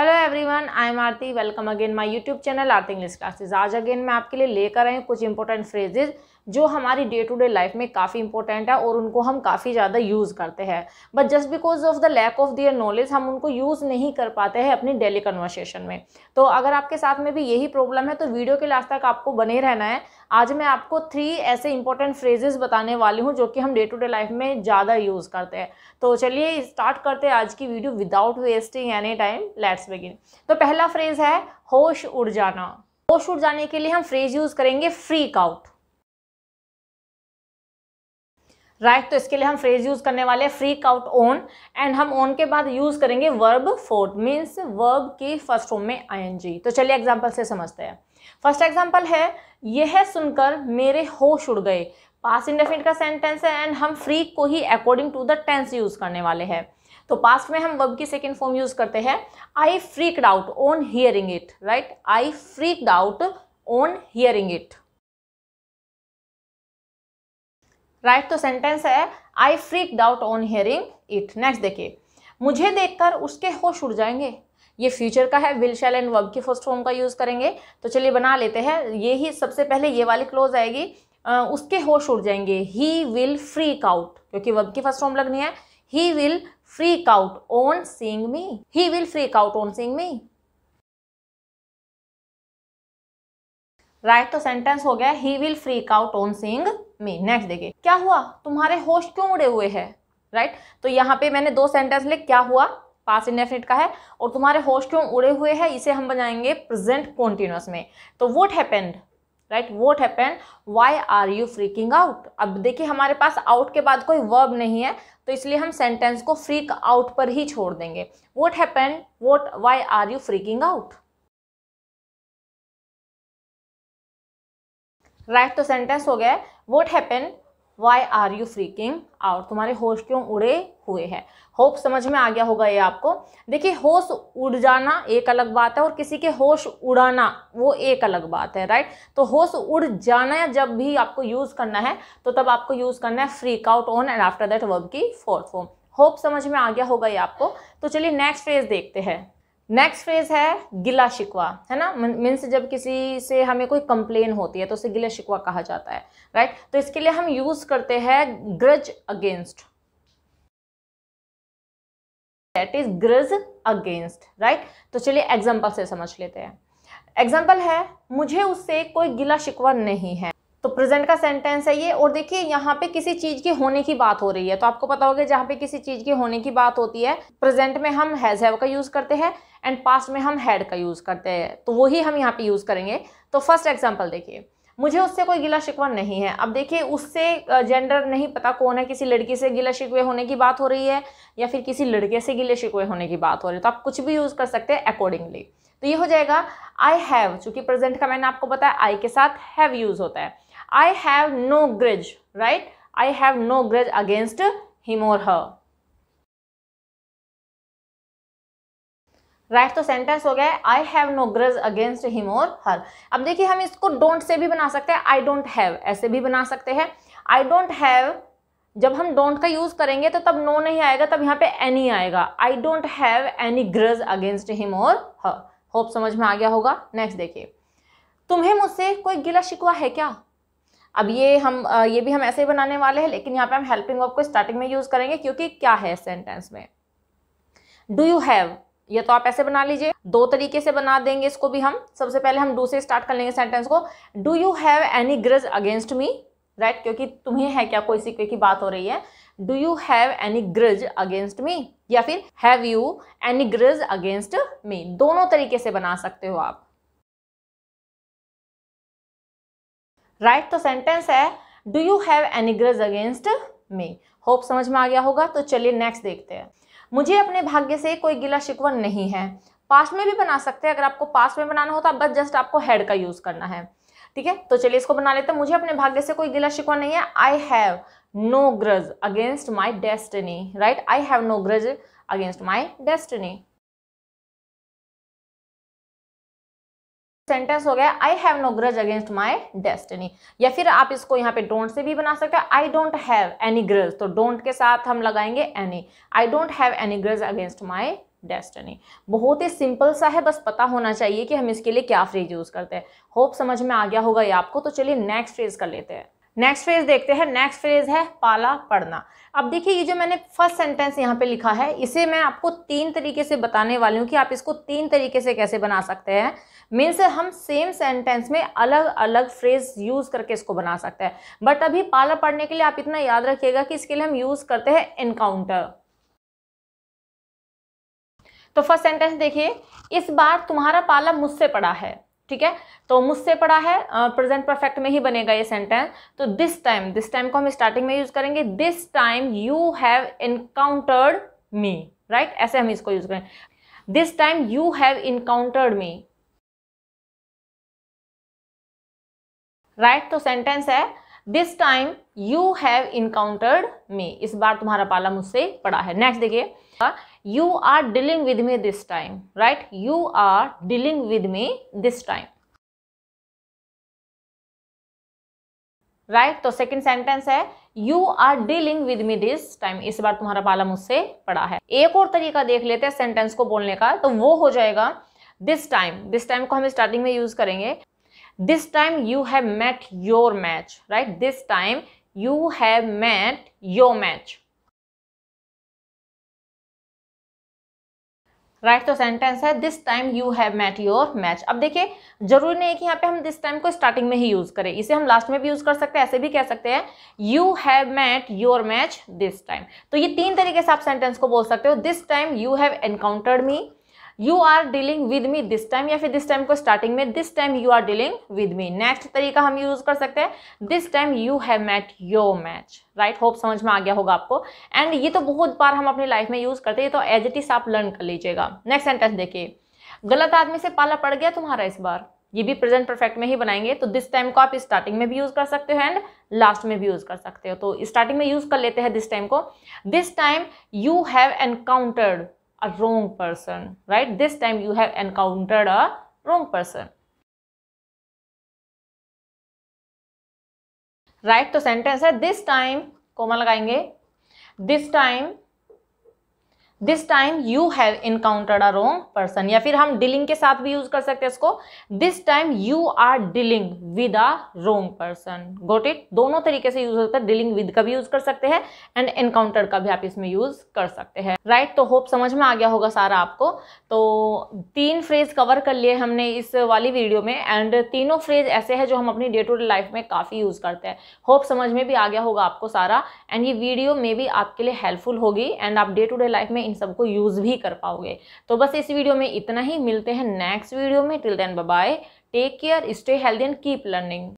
Hello everyone I am Aarti welcome again my YouTube channel Aarti English classes आज again मैं आपके लिए लेकर आई हूँ कुछ इंपॉर्टेंट फ्रेजेज जो हमारी डे टू डे लाइफ में काफ़ी इंपॉर्टेंट है और उनको हम काफ़ी ज़्यादा यूज़ करते हैं but just because of the lack of their knowledge हम उनको यूज़ नहीं कर पाते हैं अपनी डेली कन्वर्सेशन में तो अगर आपके साथ में भी यही प्रॉब्लम है तो वीडियो के लास्ट तक आपको बने रहना है आज मैं आपको थ्री ऐसे इंपॉर्टेंट फ्रेजेस बताने वाली हूँ जो कि हम डे टू डे लाइफ में ज़्यादा यूज़ करते हैं तो चलिए स्टार्ट करते हैं आज की video without wasting any time let's begin तो पहला फ्रेज है होश उड़ जाना होश उड़ जाने के लिए हम फ्रेज यूज़ करेंगे फ्रीक आउट राइट right? तो इसके लिए हम फ्रेज यूज करने वाले हैं फ्रीक आउट ओन एंड हम ओन के बाद यूज करेंगे वर्ब फोर्थ मीन्स वर्ब की फर्स्ट फॉर्म में जी तो चलिए एग्जाम्पल से समझते हैं फर्स्ट एग्जाम्पल है यह सुनकर मेरे होश उड़ गए पास इंडेफिनिट का सेंटेंस है एंड हम फ्रीक को ही according to the tense use करने वाले हैं तो पास्ट में हम वर्ब की सेकेंड फॉर्म यूज करते हैं I freak out on hearing it right I freak out on hearing it right तो सेंटेंस है I freak out on hearing it next देखिए मुझे देखकर उसके होश उड़ जाएंगे ये फ्यूचर का है विल शैल एंड वर्ब की फर्स्ट फॉर्म का यूज़ करेंगे तो चलिए बना लेते हैं ये ही सबसे पहले ये वाली क्लोज आएगी आ, उसके होश उड़ जाएंगे ही विल फ्रीक आउट क्योंकि वर्ब की फर्स्ट फॉर्म लगनी है he will freak out on seeing me he will freak out on seeing me right तो सेंटेंस हो गया he will freak out on seeing me next देखिए क्या हुआ तुम्हारे होश क्यों उड़े हुए हैं राइट तो यहाँ पे मैंने दो सेंटेंस लिख क्या हुआ पास इंडेफिनिट का है और तुम्हारे होश क्यों उड़े हुए हैं इसे हम बनाएंगे प्रेजेंट कॉन्टिन्यूस में तो what happened right what happened why are you freaking out अब देखिए हमारे पास आउट के बाद कोई वर्ब नहीं है तो इसलिए हम सेंटेंस को फ्रीक आउट पर ही छोड़ देंगे what happened what why are you freaking out right तो सेंटेंस हो गया है what happen why are you freaking out तुम्हारे होश क्यों उड़े हुए हैं होप समझ में आ गया होगा ये आपको देखिए होश उड़ जाना एक अलग बात है और किसी के होश उड़ाना वो एक अलग बात है राइट तो होश उड़ जाना जब भी आपको यूज़ करना है तो तब आपको यूज़ करना है freak out on and after that verb की फोर्थ फॉर्म होप समझ में आ गया होगा ये आपको तो चलिए नेक्स्ट फेज देखते हैं नेक्स्ट फ्रेज है गिला शिकवा है ना मीन्स जब किसी से हमें कोई कंप्लेन होती है तो उसे गिला शिकवा कहा जाता है राइट तो इसके लिए हम यूज करते हैं grudge against that is grudge against right तो चलिए एग्जाम्पल से समझ लेते हैं एग्जाम्पल है मुझे उससे कोई गिला शिकवा नहीं है तो प्रेजेंट का सेंटेंस है ये और देखिए यहाँ पे किसी चीज़ के होने की बात हो रही है तो आपको पता होगा जहाँ पे किसी चीज़ के होने की बात होती है प्रेजेंट में हम हैज़ हैव का यूज़ करते हैं एंड पास्ट में हम हैड का यूज़ करते हैं तो वही हम यहाँ पे यूज़ करेंगे तो फर्स्ट एग्जाम्पल देखिए मुझे उससे कोई गिला शिकवा नहीं है अब देखिए उससे जेंडर नहीं पता कौन है किसी लड़की से गिला शिकवे होने की बात हो रही है या फिर किसी लड़के से गिले शिकवे होने की बात हो रही है तो आप कुछ भी यूज़ कर सकते हैं अकॉर्डिंगली तो ये हो जाएगा आई हैव चूँकि प्रेजेंट का मैंने आपको बताया आई के साथ हैव यूज़ होता है I have no grudge, right? I have no grudge against him or her. Right तो सेंटेंस हो गया I have no grudge against him or her अब देखिए हम इसको डोंट से भी बना सकते हैं आई डोंट हैव ऐसे भी बना सकते हैं आई डोंट हैव जब हम डोंट का यूज़ करेंगे तो तब नो नहीं आएगा तब यहाँ पे एनी आएगा I don't have any grudge against him or her hope समझ में आ गया होगा नेक्स्ट देखिए तुम्हें मुझसे कोई गिला शिकवा है क्या अब ये हम ये भी हम ऐसे ही बनाने वाले हैं लेकिन यहाँ पे हम हेल्पिंग वर्ब को स्टार्टिंग में यूज़ करेंगे क्योंकि क्या है सेंटेंस में डू यू हैव ये तो आप ऐसे बना लीजिए दो तरीके से बना देंगे इसको भी हम सबसे पहले हम दूसरे स्टार्ट कर लेंगे सेंटेंस को do you have any grudge against me right क्योंकि तुम्हें है क्या कोई सिक्के की बात हो रही है do you have any grudge against me या फिर have you any grudge against me दोनों तरीके से बना सकते हो आप राइट तो सेंटेंस है do you have any grudge against me hope समझ में आ गया होगा तो चलिए नेक्स्ट देखते हैं मुझे अपने भाग्य से कोई गिला शिकवा नहीं है पास्ट में भी बना सकते हैं अगर आपको पास्ट में बनाना होता आप बस जस्ट आपको हेड का यूज़ करना है ठीक है तो चलिए इसको बना लेते हैं मुझे अपने भाग्य से कोई गिला शिकवा नहीं है I have no grudge against my destiny right I have no grudge against my destiny sentence हो गया I have no grudge against my destiny या फिर आप इसको यहाँ पे डोंट से भी बना सकते हैं I don't have any grudge तो डोंट के साथ हम लगाएंगे any I don't have any grudge against my destiny बहुत ही सिंपल सा है बस पता होना चाहिए कि हम इसके लिए क्या फ्रेज यूज़ करते हैं होप समझ में आ गया होगा ये आपको तो चलिए नेक्स्ट फ्रेज कर लेते हैं नेक्स्ट फ्रेज देखते हैं नेक्स्ट फ्रेज है पाला पढ़ना अब देखिए ये जो मैंने फर्स्ट सेंटेंस यहाँ पे लिखा है इसे मैं आपको तीन तरीके से बताने वाली हूँ कि आप इसको तीन तरीके से कैसे बना सकते हैं मीन्स हम सेम सेंटेंस में अलग अलग फ्रेज यूज़ करके इसको बना सकते हैं बट अभी पाला पढ़ने के लिए आप इतना याद रखिएगा कि इसके लिए हम यूज़ करते हैं इनकाउंटर तो फर्स्ट सेंटेंस देखिए इस बार तुम्हारा पाला मुझसे पड़ा है ठीक है तो मुझसे पढ़ा है प्रेजेंट परफेक्ट में ही बनेगा ये सेंटेंस तो दिस टाइम दिस टाइम को हम स्टार्टिंग में यूज़ करेंगे this time you have encountered me right ऐसे हम इसको यूज़ करें this time you have encountered me right तो सेंटेंस है this time you have encountered me इस बार तुम्हारा पाला मुझसे पड़ा है नेक्स्ट देखिए you are dealing with me this time right you are dealing with me this time right तो सेकेंड सेंटेंस है you are dealing with me this time इस बार तुम्हारा पाला मुझसे पड़ा है एक और तरीका देख लेते हैं सेंटेंस को बोलने का तो वो हो जाएगा दिस टाइम दिस टाइम को हम स्टार्टिंग में यूज करेंगे this time you have met your match right this time you have met your match right तो सेंटेंस है this time you have met your match अब देखिए जरूरी नहीं है कि यहाँ पे हम दिस टाइम को स्टार्टिंग में ही यूज़ करें इसे हम लास्ट में भी यूज़ कर सकते हैं ऐसे भी कह सकते हैं you have met your match this time तो ये तीन तरीके से आप सेंटेंस को बोल सकते हो this time you have encountered me you are dealing with me this time या फिर दिस टाइम को स्टार्टिंग में this time you are dealing with me next तरीका हम यूज कर सकते हैं this time you have met your match right hope समझ में आ गया होगा आपको एंड ये तो बहुत बार हम अपनी लाइफ में यूज करते हैं तो एज इट इज आप लर्न कर लीजिएगा नेक्स्ट सेंटेंस देखिए गलत आदमी से पाला पड़ गया तुम्हारा इस बार ये भी प्रेजेंट परफेक्ट में ही बनाएंगे तो दिस टाइम को आप स्टार्टिंग में भी यूज़ कर सकते हो एंड लास्ट में भी यूज़ कर सकते हो तो स्टार्टिंग में यूज़ कर लेते हैं दिस टाइम को this time you have encountered a wrong person right this time you have encountered a wrong person right right, तो सेंटेंस है दिस टाइम कोमा लगाएंगे this time this time you have encountered a wrong person या फिर हम dealing के साथ भी use कर सकते हैं इसको this time you are dealing with a wrong person got it दोनों तरीके से यूज होता है डीलिंग विद का भी यूज कर सकते हैं एंड इनकाउंटर का भी आप इसमें यूज कर सकते हैं राइट right? तो होप समझ में आ गया होगा सारा आपको तो तीन फ्रेज कवर कर लिए हमने इस वाली वीडियो में एंड तीनों फ्रेज ऐसे है जो हम अपनी डे टू डे लाइफ में काफी यूज करते हैं होप समझ में भी आ गया होगा आपको सारा एंड ये वीडियो मे भी आपके लिए हेल्पफुल होगी एंड आप डे टू डे लाइफ में इन सबको यूज़ भी कर पाओगे तो बस इस वीडियो में इतना ही मिलते हैं नेक्स्ट वीडियो में till then bye take care stay healthy and keep learning